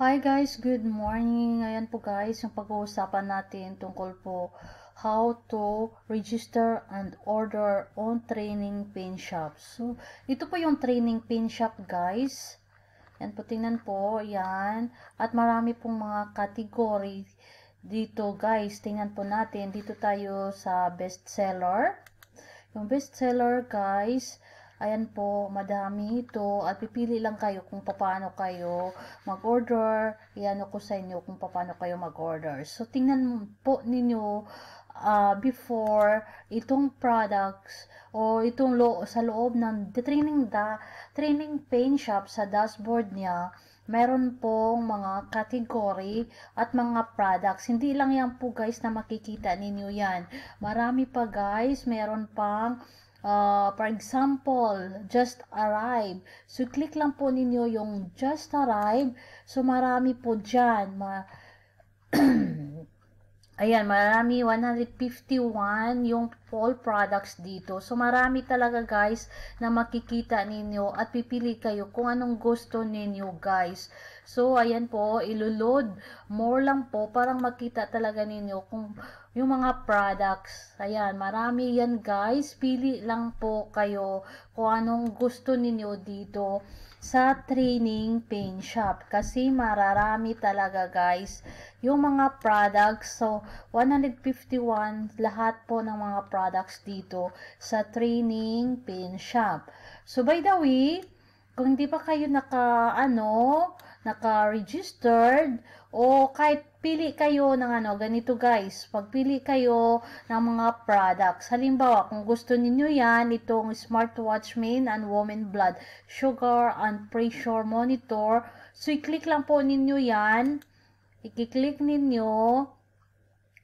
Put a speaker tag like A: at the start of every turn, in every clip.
A: Hi guys, good morning. Ngayon po guys, yung pag-uusapan natin tungkol po how to register and order on training pin shop. So, ito po yung training pin shop guys. Yan po, tingnan po. Yan. At marami pong mga category dito guys. Tingnan po natin. Dito tayo sa bestseller. Yung bestseller guys, Ayan po, madami ito. At pipili lang kayo kung paano kayo mag-order. Iyan ko sa inyo kung paano kayo mag-order. So, tingnan po ninyo uh, before itong products o itong lo sa loob ng the training da training paint shop sa dashboard niya meron pong mga category at mga products. Hindi lang yan po guys na makikita ninyo yan. Marami pa guys, meron pang Uh, for example, just arrive. So, click lang po ninyo yung just arrive. So, marami po dyan. Ma Ayan, marami 151 yung all products dito. So, marami talaga guys na makikita ninyo at pipili kayo kung anong gusto ninyo guys. So, ayan po, ilulod more lang po parang makita talaga ninyo kung yung mga products. Ayan, marami yan guys. Pili lang po kayo kung anong gusto ninyo dito sa training paint shop kasi mararami talaga guys yung mga products so 151 lahat po ng mga products products dito sa training pin shop. So, by the way, kung hindi pa kayo naka, ano, naka-registered o kahit pili kayo ng ano, ganito guys, pagpili kayo ng mga products. Halimbawa, kung gusto ninyo yan, itong smartwatch main and woman blood sugar and pressure monitor. So, i-click lang po ninyo yan. I-click ninyo.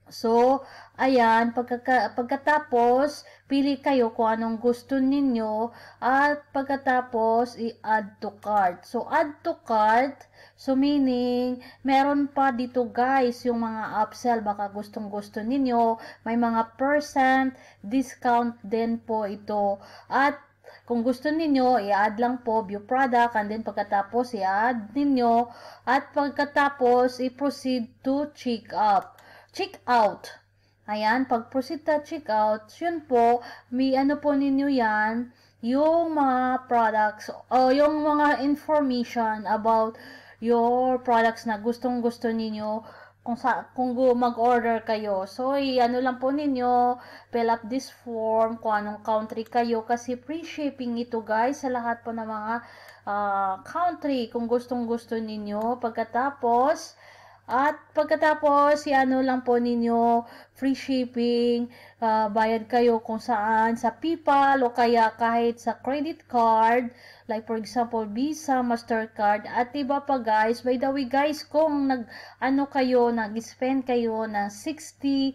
A: So, ayan, pagkaka, pagkatapos, pili kayo kung anong gusto ninyo at pagkatapos, i-add to cart. So, add to cart, so meaning, meron pa dito guys yung mga upsell, baka gustong gusto ninyo, may mga percent, discount din po ito. At kung gusto ninyo, i-add lang po view product and then pagkatapos i-add ninyo at pagkatapos i-proceed to check up check out. Ayan, pag proceed to check out, yun po, may ano po ninyo yan, yung mga products, o uh, yung mga information about your products na gustong gusto ninyo kung sa kung mag-order kayo. So, i ano lang po ninyo, fill up this form kung anong country kayo kasi free shipping ito guys sa lahat po ng mga uh, country kung gustong gusto ninyo. Pagkatapos, at pagkatapos, si ano lang po ninyo, free shipping, uh, bayad kayo kung saan, sa PayPal o kaya kahit sa credit card, like for example, Visa, MasterCard, at iba pa guys. By the way guys, kung nag, ano kayo, nag-spend kayo na 60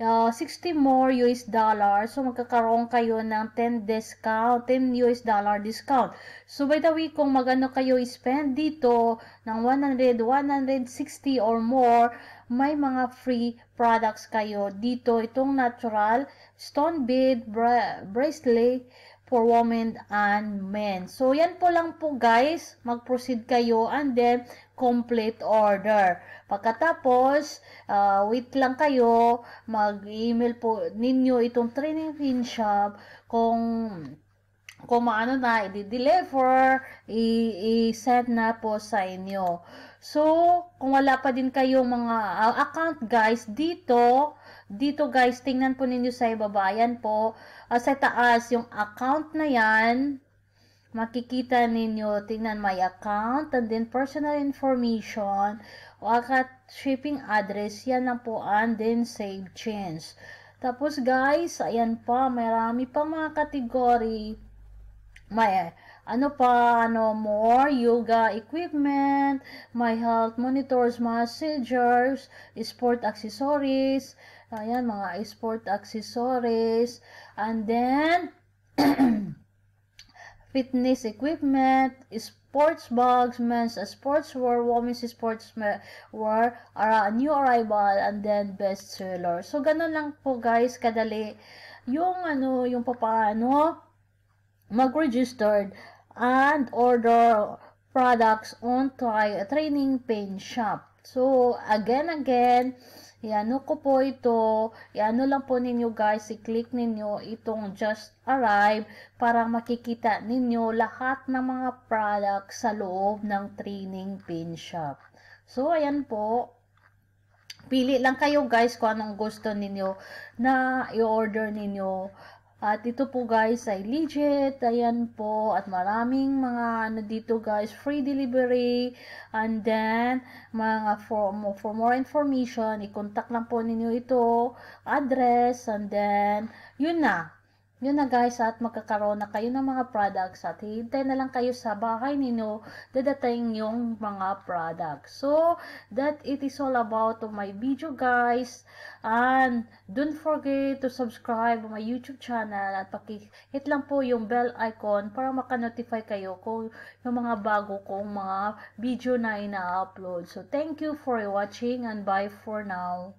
A: uh, ah, 60 more US dollar. So, magkakaroon kayo ng 10 discount, 10 US dollar discount. So, by the way, kung magano kayo spend dito ng 100, 160 or more, may mga free products kayo dito. Itong natural stone bead bra bracelet, for women and men. So, yan po lang po guys. Mag-proceed kayo and then complete order. Pagkatapos, uh, wait lang kayo. Mag-email po ninyo itong training pin shop kung kung ano na, i-deliver, i-send na po sa inyo. So, kung wala pa din kayong mga uh, account guys, dito, dito guys, tingnan po ninyo sa ibaba, yan po, uh, sa taas, yung account na yan, makikita ninyo, tingnan my account, and then personal information, wakat shipping address, yan na po, and then save change. Tapos guys, ayan pa, marami pa mga kategory may ano pa, ano more, yoga equipment, my health monitors, massagers, sport accessories, ayan, mga sport accessories, and then, fitness equipment, sports bags, men's sportswear, women's sportswear, are a new arrival, and then best seller. So, ganun lang po guys, kadali, yung ano, yung papaano, mag-registered and order products on try training paint shop. So, again, again, iano ko po ito, iano lang po ninyo guys, i-click ninyo itong just arrive para makikita ninyo lahat ng mga products sa loob ng training paint shop. So, ayan po. Pili lang kayo guys kung anong gusto ninyo na i-order ninyo at ito po guys ay legit. Ayan po. At maraming mga ano dito guys. Free delivery. And then, mga for, for more information, i-contact lang po ninyo ito. Address. And then, yun na. Yun na guys at magkakaroon na kayo ng mga products at hihintay na lang kayo sa bahay ninyo dadating yung mga products. So that it is all about to my video guys and don't forget to subscribe my YouTube channel at hit lang po yung bell icon para makanotify kayo kung yung mga bago kong mga video na ina-upload. So thank you for watching and bye for now.